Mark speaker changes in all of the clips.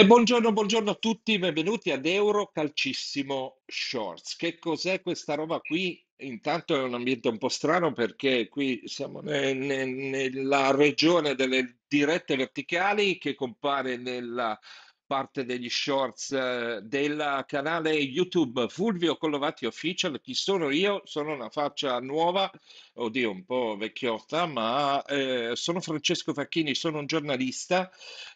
Speaker 1: E buongiorno, buongiorno a tutti, benvenuti ad Euro Calcissimo Shorts. Che cos'è questa roba qui? Intanto è un ambiente un po' strano perché qui siamo ne, ne, nella regione delle dirette verticali che compare nella parte degli shorts eh, del canale YouTube Fulvio Collovati Official. Chi sono io? Sono una faccia nuova, oddio, un po' vecchiotta, ma eh, sono Francesco Facchini, sono un giornalista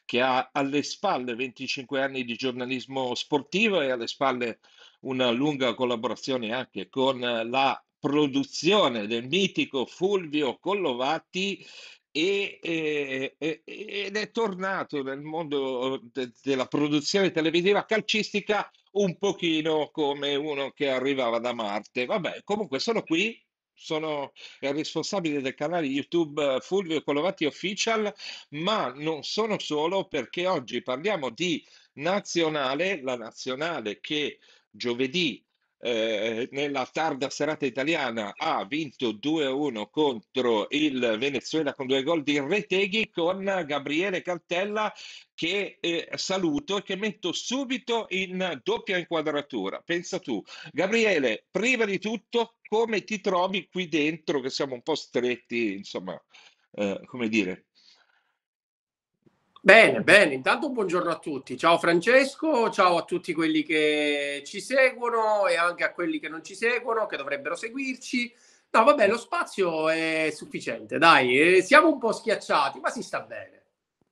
Speaker 1: che ha alle spalle 25 anni di giornalismo sportivo e alle spalle una lunga collaborazione anche con la produzione del mitico Fulvio Collovati e, e, eh, eh, eh, ed è tornato nel mondo de, della produzione televisiva calcistica un pochino come uno che arrivava da Marte. Vabbè, comunque sono qui, sono il responsabile del canale YouTube Fulvio Colovati Official, ma non sono solo perché oggi parliamo di nazionale, la nazionale che giovedì eh, nella tarda serata italiana ha vinto 2-1 contro il Venezuela con due gol di Reteghi con Gabriele Cantella che eh, saluto e che metto subito in doppia inquadratura. Pensa tu, Gabriele, prima di tutto come ti trovi qui dentro che siamo un po' stretti, insomma, eh, come dire,
Speaker 2: Bene, bene, intanto buongiorno a tutti. Ciao Francesco, ciao a tutti quelli che ci seguono e anche a quelli che non ci seguono, che dovrebbero seguirci. No, vabbè, lo spazio è sufficiente, dai, eh, siamo un po' schiacciati, ma si sta bene.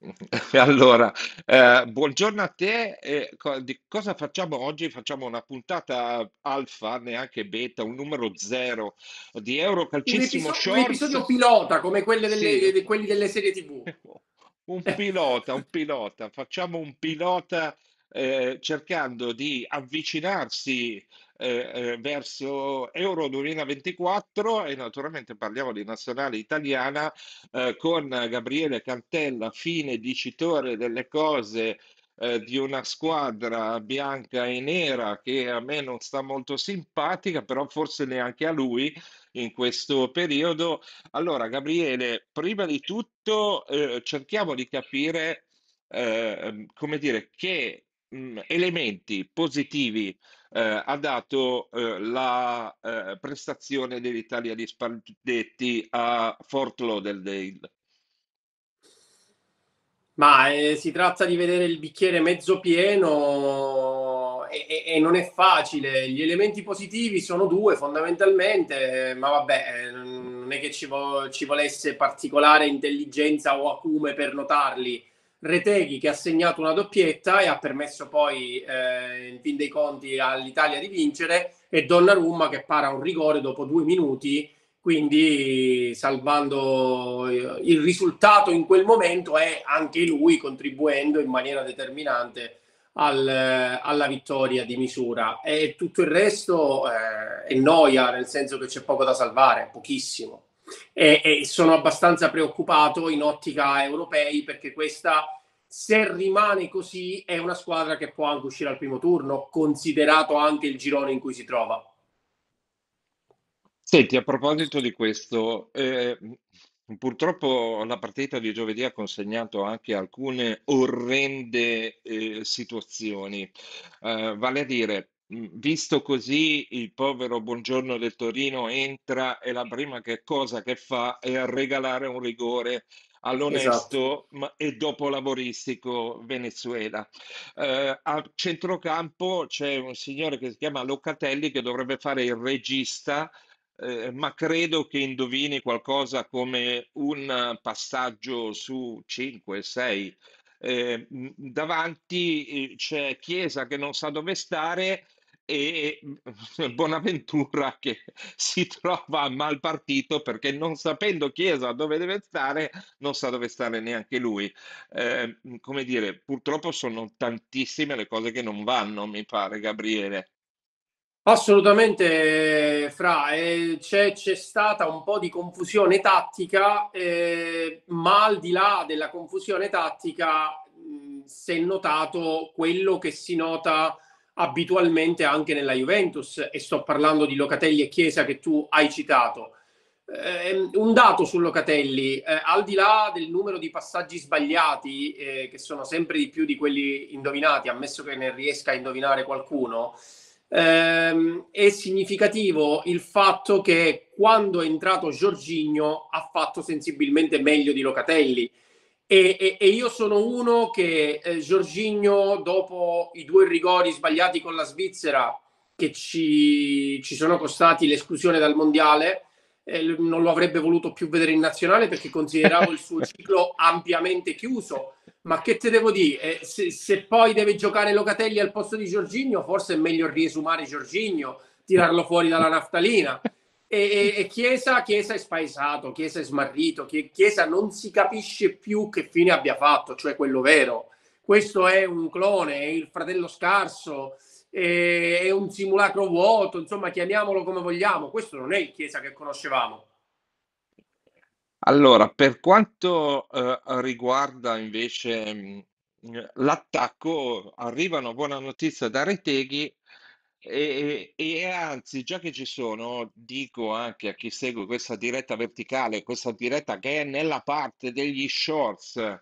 Speaker 1: Allora, eh, buongiorno a te. Eh, co- di cosa facciamo oggi? Facciamo una puntata alfa, neanche beta, un numero zero di Eurocalcissimo un episodio, Shorts. Un episodio pilota come quelle delle, sì.
Speaker 2: de- quelli delle serie TV.
Speaker 1: un eh. pilota, un pilota, facciamo un pilota eh, cercando di avvicinarsi eh, eh verso Euro 2024 e naturalmente parliamo di nazionale italiana eh, con Gabriele Cantella, fine dicitore delle cose eh, di una squadra bianca e nera che a me non sta molto simpatica, però forse neanche a lui in questo periodo. Allora, Gabriele, prima di tutto eh, cerchiamo di capire, eh, come dire, che mh, mm, elementi positivi eh, ha dato eh, la eh, prestazione dell'Italia di Spalletti a Fort Lauderdale.
Speaker 2: Ma eh, si tratta di vedere il bicchiere mezzo pieno e, e, e, non è facile. Gli elementi positivi sono due fondamentalmente, eh, ma vabbè, eh, non è che ci, vo- ci volesse particolare intelligenza o acume per notarli. Reteghi che ha segnato una doppietta e ha permesso poi, eh, in fin dei conti, all'Italia di vincere e Donnarumma che para un rigore dopo due minuti quindi salvando eh, il risultato in quel momento è anche lui contribuendo in maniera determinante al, eh, alla vittoria di misura e tutto il resto eh, è noia nel senso che c'è poco da salvare, pochissimo e, e sono abbastanza preoccupato in ottica europei perché questa se rimane così è una squadra che può anche uscire al primo turno considerato anche il girone in cui si trova
Speaker 1: Senti, a proposito di questo, ehm, purtroppo la partita di giovedì ha consegnato anche alcune orrende, ehm, situazioni. Ehm, vale a dire, visto così il povero Buongiorno del Torino entra e la prima che cosa che fa è regalare un rigore Esatto. all'onesto, ma e dopolavoristico Venezuela. Ehm, a centrocampo c'è un signore che si chiama Locatelli che dovrebbe fare il regista eh, ma credo che indovini qualcosa come un passaggio su 5, 6. Eh, davanti eh, c'è Chiesa che non sa dove stare e Bonaventura che si trova mal partito perché non sapendo Chiesa dove deve stare non sa dove stare neanche lui eh, come dire purtroppo sono tantissime le cose che non vanno mi pare Gabriele Assolutamente, Fra, eh, c'è, c'è, stata
Speaker 2: un po' di confusione tattica, eh, ma al di là della confusione tattica mh, mm, si è notato quello che si nota abitualmente anche nella Juventus, e sto parlando di Locatelli e Chiesa che tu hai citato. Eh, un dato su Locatelli, eh, al di là del numero di passaggi sbagliati, eh, che sono sempre di più di quelli indovinati, ammesso che ne riesca a indovinare qualcuno, eh, ehm, è significativo il fatto che quando è entrato Giorgigno ha fatto sensibilmente meglio di Locatelli. E, e, e io sono uno che eh, Giorginio, dopo i due rigori sbagliati con la Svizzera, che ci, ci sono costati l'esclusione dal mondiale, eh, non lo avrebbe voluto più vedere in nazionale perché consideravo il suo ciclo ampiamente chiuso. Ma che te devo dire? Eh, se, se, poi deve giocare Locatelli al posto di Giorginio, forse è meglio riesumare Giorginio, tirarlo fuori dalla naftalina. E, e, e Chiesa, Chiesa è spaesato, Chiesa è smarrito, Chiesa non si capisce più che fine abbia fatto, cioè quello vero. Questo è un clone, è il fratello scarso eh, è un simulacro vuoto, insomma chiamiamolo come vogliamo, questo non è il Chiesa che conoscevamo.
Speaker 1: Allora, per quanto eh, riguarda invece mh, mm, l'attacco, una buona notizia da Reteghi e, e, anzi, già che ci sono, dico anche a chi segue questa diretta verticale, questa diretta che è nella parte degli shorts, eh,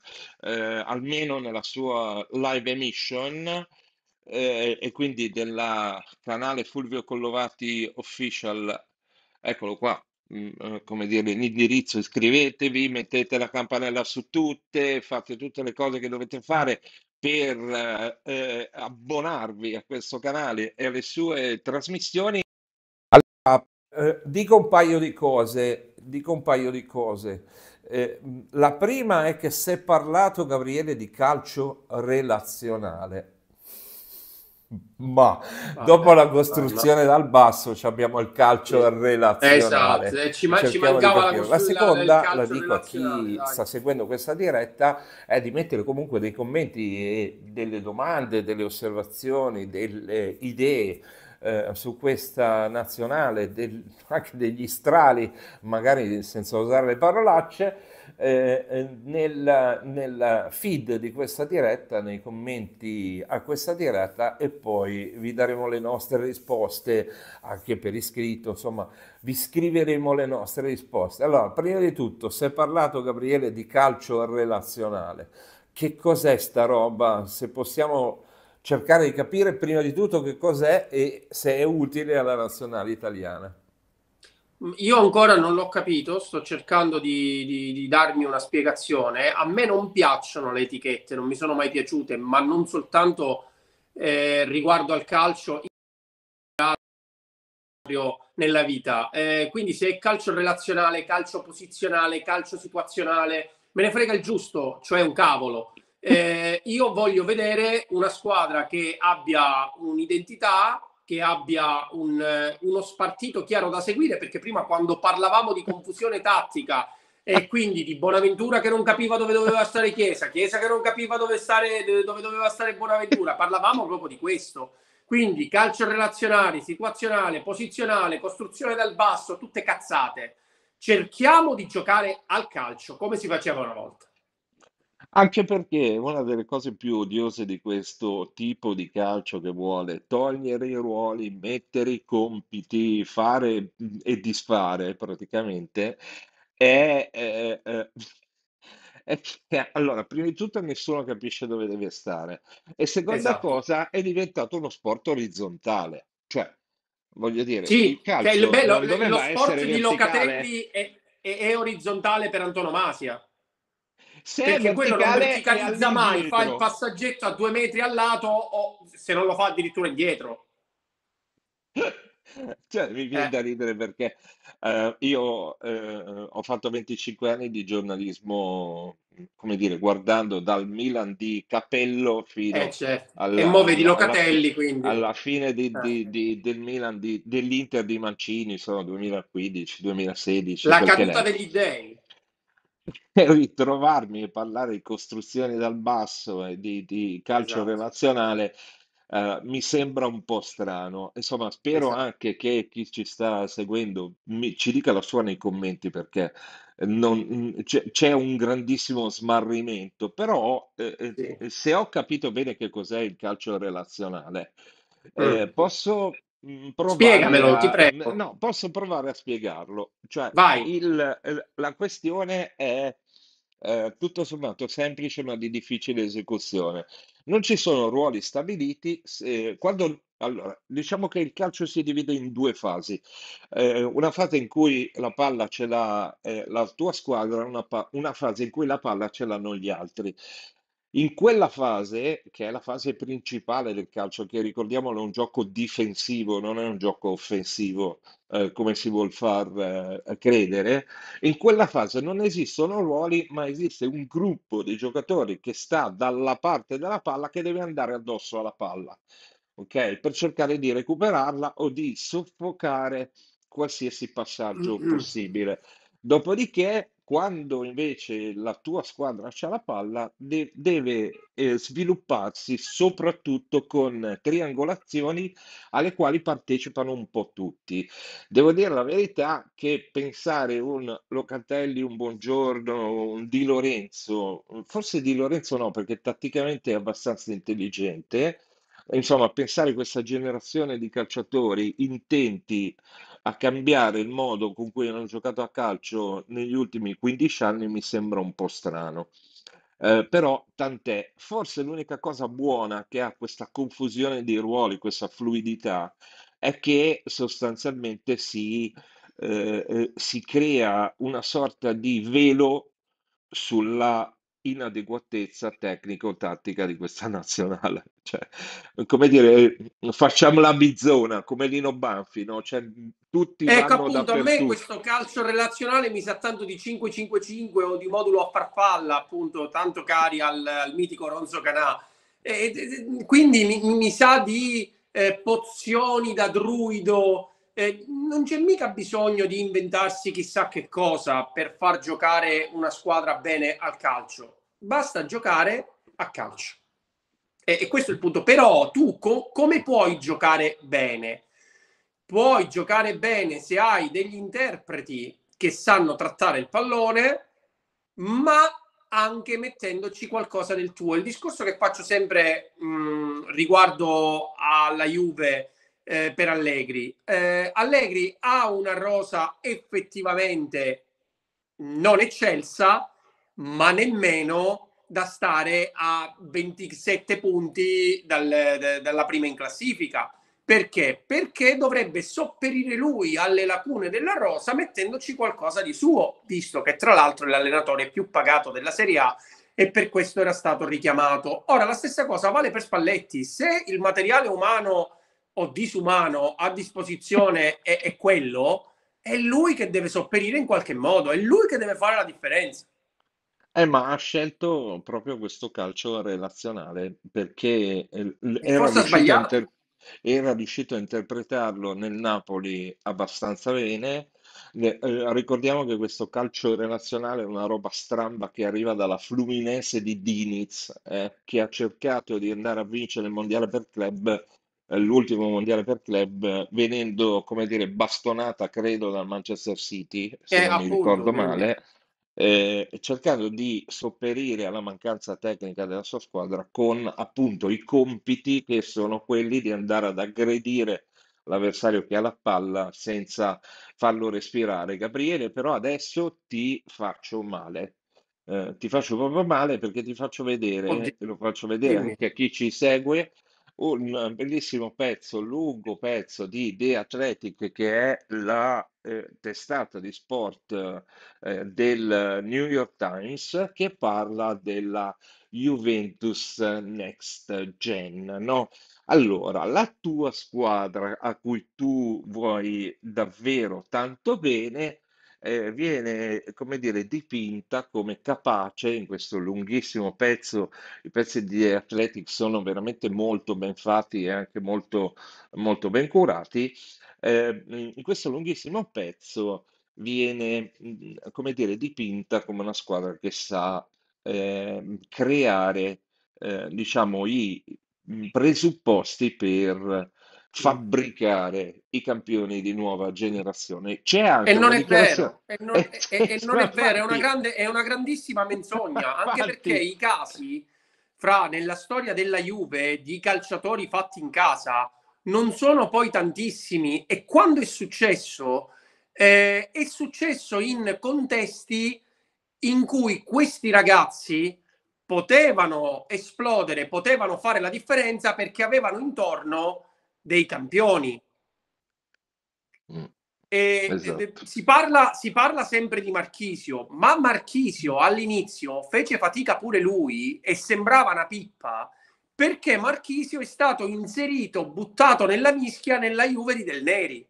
Speaker 1: almeno nella sua live emission, eh, e quindi del canale Fulvio Collovati Official, eccolo qua, mh, mm, eh, come dire, l'indirizzo, iscrivetevi, mettete la campanella su tutte, fate tutte le cose che dovete fare per eh, eh, abbonarvi a questo canale e alle sue trasmissioni. Allora, eh, dico un paio di cose, dico un paio di cose. Eh, la prima è che si è parlato, Gabriele, di calcio relazionale. Ma boh, Vabbè, dopo la costruzione dal basso abbiamo il calcio sì. relazionale. Esatto, eh, ci, ci mancava la, costruzione la seconda, la dico a chi dai. sta seguendo questa diretta, è di mettere comunque dei commenti, delle domande, delle osservazioni, delle idee. Eh, su questa nazionale, del, anche degli strali, magari senza usare le parolacce, eh, eh, nel, nel feed di questa diretta, nei commenti a questa diretta e poi vi daremo le nostre risposte anche per iscritto, insomma vi scriveremo le nostre risposte. Allora, prima di tutto, si è parlato Gabriele di calcio relazionale. Che cos'è sta roba? Se possiamo cercare di capire prima di tutto che cos'è e se è utile alla nazionale italiana.
Speaker 2: Mm, io ancora non l'ho capito, sto cercando di, di, di, darmi una spiegazione. A me non piacciono le etichette, non mi sono mai piaciute, ma non soltanto eh, riguardo al calcio, nella vita. Eh, quindi se è calcio relazionale, calcio posizionale, calcio situazionale, me ne frega il giusto, cioè un cavolo. Eh, io voglio vedere una squadra che abbia un'identità che abbia un, eh, uno spartito chiaro da seguire, perché prima quando parlavamo di confusione tattica e quindi di Bonaventura che non capiva dove doveva stare Chiesa, Chiesa che non capiva dove, stare, dove doveva stare Bonaventura, parlavamo proprio di questo. Quindi calcio relazionale, situazionale, posizionale, costruzione dal basso, tutte cazzate. Cerchiamo di giocare al calcio come si faceva una volta.
Speaker 1: Anche perché una delle cose più odiose di questo tipo di calcio che vuole togliere i ruoli, mettere i compiti, fare mhmm, e disfare praticamente è eh, eh, è è allora, prima di tutto nessuno capisce dove deve stare e seconda Esatto. cosa è diventato uno sport orizzontale. Cioè, voglio dire, il Sì, cioè il calcio bello lo sport di Locatelli
Speaker 2: è è è orizzontale per antonomasia se perché quello non verticalizza mai, fa il passaggetto a due metri al lato o se non lo fa addirittura indietro.
Speaker 1: Cioè, mi viene eh. da ridere perché uh, io uh, ho fatto 25 anni di giornalismo, come dire, guardando dal Milan di Capello fino eh, certo. alla, e muove di Locatelli, alla, quindi. alla fine di, eh. di, di, del Milan, dell'Inter di Mancini, sono 2015-2016. La caduta lei. degli dei. ritrovarmi a parlare di costruzioni dal basso e di, di calcio Esatto. relazionale, eh, mi sembra un po' strano. Insomma, spero Esatto. anche che chi ci sta seguendo mi- ci dica la sua nei commenti perché non- mm, c'è, c'è un grandissimo smarrimento, però eh, eh, Sì. se ho capito bene che cos'è il calcio relazionale, mm. eh, Mm. posso Mm, Spiegamelo, a... ti eh, prego. No, posso provare a spiegarlo. Cioè, Vai. Il, eh, la questione è eh, tutto sommato semplice ma di difficile esecuzione. Non ci sono ruoli stabiliti. Se, eh, quando, allora, diciamo che il calcio si divide in due fasi. Eh, una fase in cui la palla ce l'ha eh, la tua squadra, una, una fase in cui la palla ce l'hanno gli altri. In quella fase, che è la fase principale del calcio, che ricordiamolo è un gioco difensivo, non è un gioco offensivo eh, come si vuol far eh, credere, in quella fase non esistono ruoli, ma esiste un gruppo di giocatori che sta dalla parte della palla che deve andare addosso alla palla, ok? Per cercare di recuperarla o di soffocare qualsiasi passaggio possibile. Dopodiché quando invece la tua squadra ha la palla de- deve eh, svilupparsi soprattutto con triangolazioni alle quali partecipano un po' tutti. Devo dire la verità che pensare un Locatelli, un Buongiorno, un Di Lorenzo, forse Di Lorenzo no perché tatticamente è abbastanza intelligente, insomma pensare questa generazione di calciatori intenti a cambiare il modo con cui hanno giocato a calcio negli ultimi 15 anni mi sembra un po' strano. Eh, però tant'è, forse l'unica cosa buona che ha questa confusione dei ruoli, questa fluidità, è che sostanzialmente si, eh, eh si crea una sorta di velo sulla inadeguatezza tecnico-tattica di questa nazionale. Cioè, come dire, facciamo la bizzona come Lino Banfi, no? Cioè, tutti ecco appunto, a me questo
Speaker 2: calcio relazionale mi sa tanto di 5-5-5 o di modulo a farfalla, appunto, tanto cari al, al mitico Ronzo Canà. E, e, quindi mi, mi sa di eh, pozioni da druido eh, non c'è mica bisogno di inventarsi chissà che cosa per far giocare una squadra bene al calcio. Basta giocare a calcio. E, e questo è il punto. Però tu co- come puoi giocare bene? Puoi giocare bene se hai degli interpreti che sanno trattare il pallone, ma anche mettendoci qualcosa del tuo. Il discorso che faccio sempre mh, mm, riguardo alla Juve eh, per Allegri. Eh, Allegri ha una rosa effettivamente non eccelsa, ma nemmeno da stare a 27 punti dal, d- dalla prima in classifica. Perché? Perché dovrebbe sopperire lui alle lacune della rosa mettendoci qualcosa di suo, visto che tra l'altro è l'allenatore più pagato della Serie A e per questo era stato richiamato. Ora la stessa cosa vale per Spalletti, se il materiale umano o disumano a disposizione è, è quello, è lui che deve sopperire in qualche modo, è lui che deve fare la differenza.
Speaker 1: Eh, ma ha scelto proprio questo calcio relazionale perché eh, era riuscito, inter- era riuscito, a interpretarlo nel Napoli abbastanza bene. Eh, ricordiamo che questo calcio relazionale è una roba stramba che arriva dalla Fluminense di Diniz, eh, che ha cercato di andare a vincere il mondiale per club eh, l'ultimo mondiale per club, venendo, come dire, bastonata, credo, dal Manchester City, se eh, non appunto, mi ricordo male, eh, cercando di sopperire alla mancanza tecnica della sua squadra con appunto i compiti che sono quelli di andare ad aggredire l'avversario che ha la palla senza farlo respirare. Gabriele, però adesso ti faccio male. Eh, ti faccio proprio male perché ti faccio vedere, Oddio. lo faccio vedere Dimmi. anche a chi ci segue, un bellissimo pezzo, lungo pezzo di The Athletic che è la eh, testata di sport eh, del New York Times che parla della Juventus Next Gen, no? Allora, la tua squadra a cui tu vuoi davvero tanto bene eh, viene, eh, come dire, dipinta come capace in questo lunghissimo pezzo. I pezzi di Athletic sono veramente molto ben fatti e anche molto, molto ben curati. Eh, mm, in questo lunghissimo pezzo viene, mm, come dire, dipinta come una squadra che sa ehm, eh, creare, diciamo, i mm, presupposti per fabbricare i campioni di nuova generazione. C'è anche e non, è vero. E non, eh, eh, e, e non è vero, è, una, grande,
Speaker 2: è una grandissima menzogna, anche perché i casi fra nella storia della Juve di calciatori fatti in casa non sono poi tantissimi e quando è successo eh, è successo in contesti in cui questi ragazzi potevano esplodere, potevano fare la differenza perché avevano intorno dei campioni. Mm. E, esatto. e, si, parla, si parla sempre di Marchisio, ma Marchisio all'inizio fece fatica pure lui e sembrava una pippa perché Marchisio è stato inserito, buttato nella mischia nella Juve di Del Neri.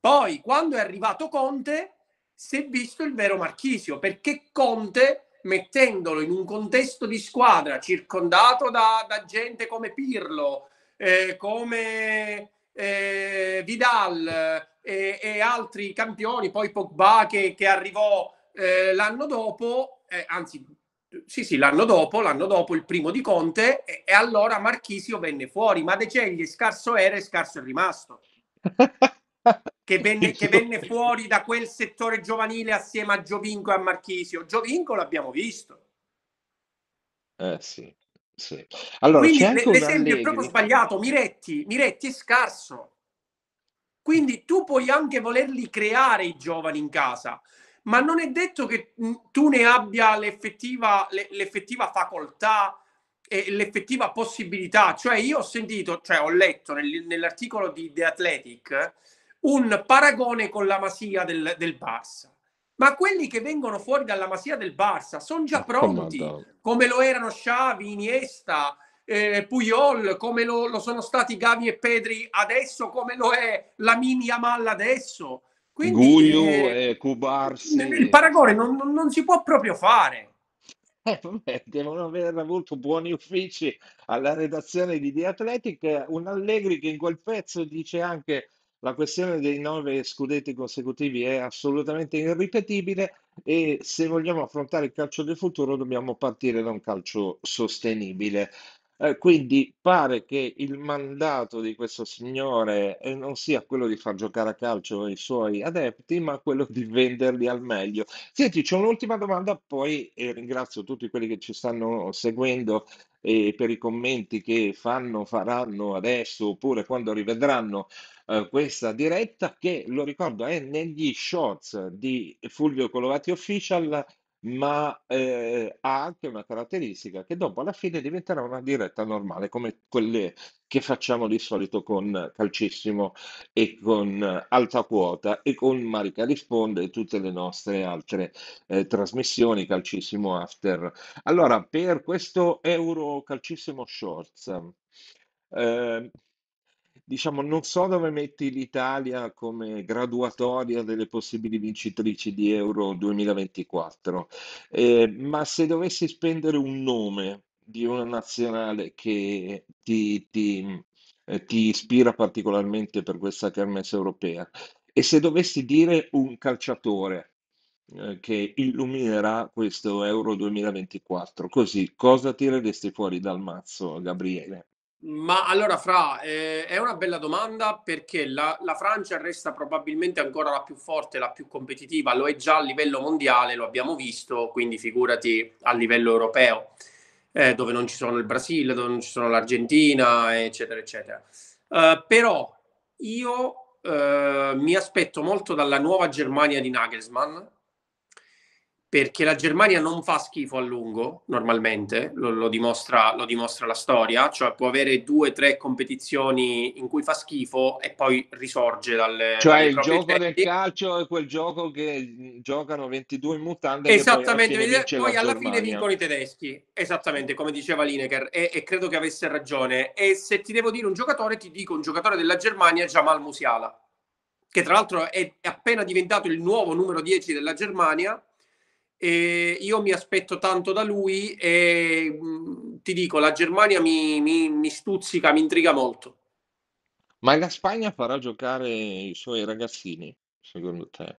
Speaker 2: Poi, quando è arrivato Conte, si è visto il vero Marchisio, perché Conte, mettendolo in un contesto di squadra, circondato da, da gente come Pirlo, eh, come eh, Vidal e, eh, e, altri campioni, poi Pogba che, che arrivò eh, l'anno dopo, eh, anzi sì sì l'anno dopo, l'anno dopo il primo di Conte e, e allora Marchisio venne fuori, ma De Ceglie scarso era e scarso è rimasto. Che venne, che venne, fuori da quel settore giovanile assieme a Giovinco e a Marchisio. Giovinco l'abbiamo visto.
Speaker 1: Eh sì. Sì. Allora, Quindi l'esempio è proprio
Speaker 2: sbagliato. Miretti, Miretti è scarso. Quindi tu puoi anche volerli creare i giovani in casa, ma non è detto che mm, tu ne abbia l'effettiva, l'effettiva facoltà e l'effettiva possibilità. Cioè io ho sentito, cioè ho letto nel, nell'articolo di The Athletic un paragone con la Masia del, del Barça ma quelli che vengono fuori dalla Masia del Barça sono già ah, pronti, oh, come lo erano Xavi, Iniesta, eh, Puyol, come lo, lo, sono stati Gavi e Pedri adesso, come lo è la Mini Amal adesso. Quindi, Guglio eh,
Speaker 1: e Cubarsi. Il
Speaker 2: paragone non, non, non si può proprio fare.
Speaker 1: Eh, vabbè, devono aver avuto buoni uffici alla redazione di The Athletic. Un Allegri che in quel pezzo dice anche la questione dei nove scudetti consecutivi è assolutamente irripetibile e se vogliamo affrontare il calcio del futuro dobbiamo partire da un calcio sostenibile. Eh, quindi pare che il mandato di questo signore eh, non sia quello di far giocare a calcio i suoi adepti, ma quello di venderli al meglio. Senti, c'è un'ultima domanda, poi eh, ringrazio tutti quelli che ci stanno seguendo e per i commenti che fanno, faranno adesso oppure quando rivedranno eh, questa diretta che, lo ricordo, è negli shorts di Fulvio Colovati Official ma eh, ha anche una caratteristica che dopo alla fine diventerà una diretta normale, come quelle che facciamo di solito con Calcissimo e con Alta Quota e con Marica Risponde e tutte le nostre altre eh, trasmissioni Calcissimo After. Allora, per questo Euro Calcissimo Shorts, eh, diciamo, non so dove metti l'Italia come graduatoria delle possibili vincitrici di Euro 2024, eh, ma se dovessi spendere un nome di una nazionale che ti, ti, eh, ti ispira particolarmente per questa kermesse europea, e se dovessi dire un calciatore eh, che illuminerà questo Euro 2024, così cosa tireresti fuori dal mazzo, Gabriele?
Speaker 2: Ma allora, Fra, eh, è una bella domanda perché la, la, Francia resta probabilmente ancora la più forte, la più competitiva, lo è già a livello mondiale, lo abbiamo visto, quindi figurati a livello europeo, eh, dove non ci sono il Brasile, dove non ci sono l'Argentina, eccetera, eccetera. Eh, però io eh, mi aspetto molto dalla nuova Germania di Nagelsmann, perché la Germania non fa schifo a lungo, normalmente, lo, lo, dimostra, lo dimostra la storia, cioè può avere due o tre competizioni in cui fa schifo e poi risorge dal... Cioè il gioco testi. del
Speaker 1: calcio è quel gioco che giocano 22 mutande Esattamente, poi, alla fine, poi alla fine vincono
Speaker 2: i tedeschi, esattamente come diceva Lineker e, e, credo che avesse ragione. E se ti devo dire un giocatore, ti dico un giocatore della Germania, Jamal Musiala, che tra l'altro è appena diventato il nuovo numero 10 della Germania e io mi aspetto tanto da lui e mh, mm, ti dico, la Germania mi, mi, mi stuzzica, mi intriga molto.
Speaker 1: Ma la Spagna farà giocare i suoi ragazzini, secondo te?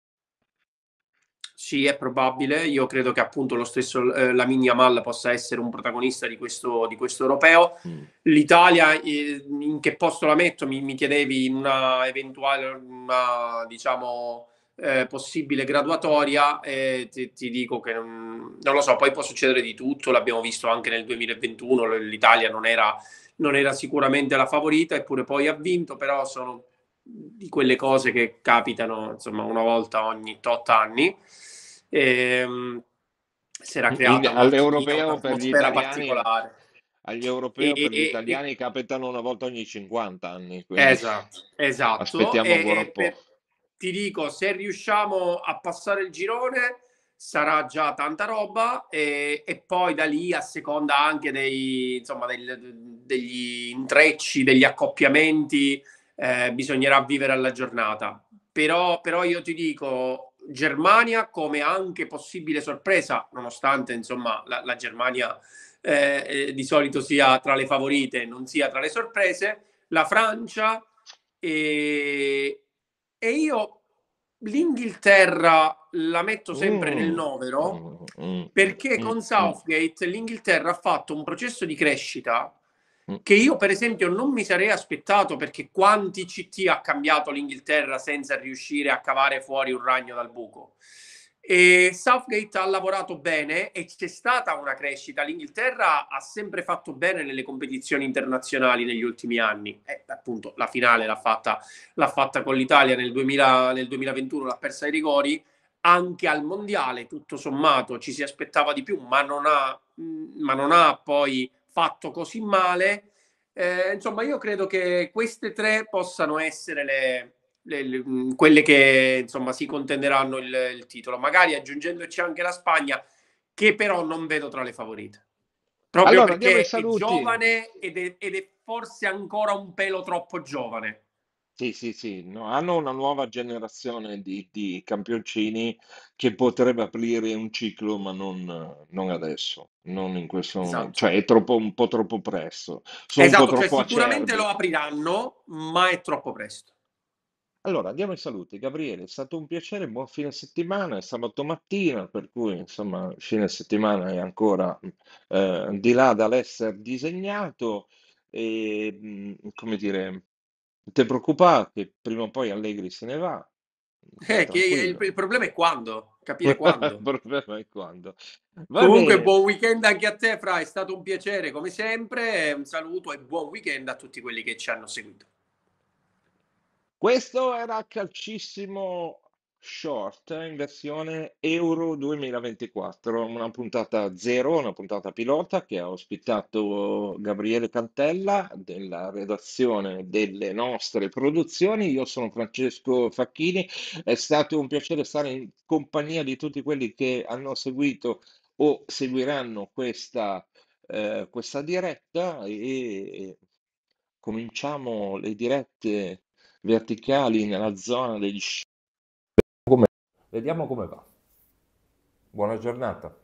Speaker 2: Sì, è probabile. Io credo che appunto lo stesso eh, Lamine Yamal possa essere un protagonista di questo, di questo europeo. Mm. L'Italia, eh, in che posto la metto? Mi, mi chiedevi in una eventuale, una, diciamo, eh, possibile graduatoria, eh, ti, ti, dico che non, non, lo so, poi può succedere di tutto, l'abbiamo visto anche nel 2021, l'Italia non era, non era sicuramente la favorita, eppure poi ha vinto, però sono di quelle cose che capitano insomma una volta ogni tot anni.
Speaker 1: E, ehm, si era creata In, all'europeo per gli italiani, particolare. Agli europei per gli e, italiani capitano una volta ogni 50 anni. Esatto, esatto. Aspettiamo ancora un po' ti dico, se riusciamo a passare
Speaker 2: il girone sarà già tanta roba e, e poi da lì a seconda anche dei, insomma, del, degli intrecci, degli accoppiamenti, eh, bisognerà vivere alla giornata. Però, però io ti dico, Germania come anche possibile sorpresa, nonostante insomma la, la Germania eh, eh di solito sia tra le favorite, non sia tra le sorprese, la Francia e, e io l'Inghilterra la metto sempre mm. nel novero mm, mm, mm. perché mm. con mm. Southgate l'Inghilterra ha fatto un processo di crescita che io per esempio non mi sarei aspettato perché quanti CT ha cambiato l'Inghilterra senza riuscire a cavare fuori un ragno dal buco. E Southgate ha lavorato bene e c'è stata una crescita. L'Inghilterra ha sempre fatto bene nelle competizioni internazionali negli ultimi anni. Eh, appunto, la finale l'ha fatta, l'ha fatta con l'Italia nel, 2000, nel 2021, l'ha persa ai rigori. Anche al mondiale, tutto sommato, ci si aspettava di più, ma non ha, mm, ma non ha poi fatto così male. Eh, insomma, io credo che queste tre possano essere le, le, le, mm, quelle che insomma si contenderanno il, il titolo, magari aggiungendoci anche la Spagna, che però non vedo tra le favorite. Proprio allora, perché è giovane ed è, ed è, forse ancora un pelo troppo giovane.
Speaker 1: Sì, sì, sì, no, hanno una nuova generazione di, di, campioncini che potrebbe aprire un ciclo, ma non, non adesso, non in questo esatto. momento, cioè è troppo, un po' troppo presto. Sono esatto, po cioè troppo cioè, sicuramente acerbi. lo apriranno, ma è troppo presto. Allora, andiamo ai saluti. Gabriele, è stato un piacere, buon fine settimana, è sabato mattina, per cui insomma, fine settimana è ancora mm, eh, di là dall'essere disegnato e, mm, come dire, non ti preoccupare che prima o poi Allegri se ne va. Mm, eh, che il,
Speaker 2: il, problema è quando, capire quando. il problema è quando.
Speaker 1: Va Comunque, bene. buon
Speaker 2: weekend anche a te, Fra, è stato un piacere come sempre, un saluto e buon weekend a tutti quelli che ci hanno seguito.
Speaker 1: Questo era Calcissimo Short eh, in versione Euro 2024, una puntata zero, una puntata pilota che ha ospitato Gabriele Cantella della redazione delle nostre produzioni. Io sono Francesco Facchini, è stato un piacere stare in compagnia di tutti quelli che hanno seguito o seguiranno questa, eh, questa diretta e cominciamo le dirette verticali nella zona degli sci. Vediamo come, Vediamo come va. Buona giornata.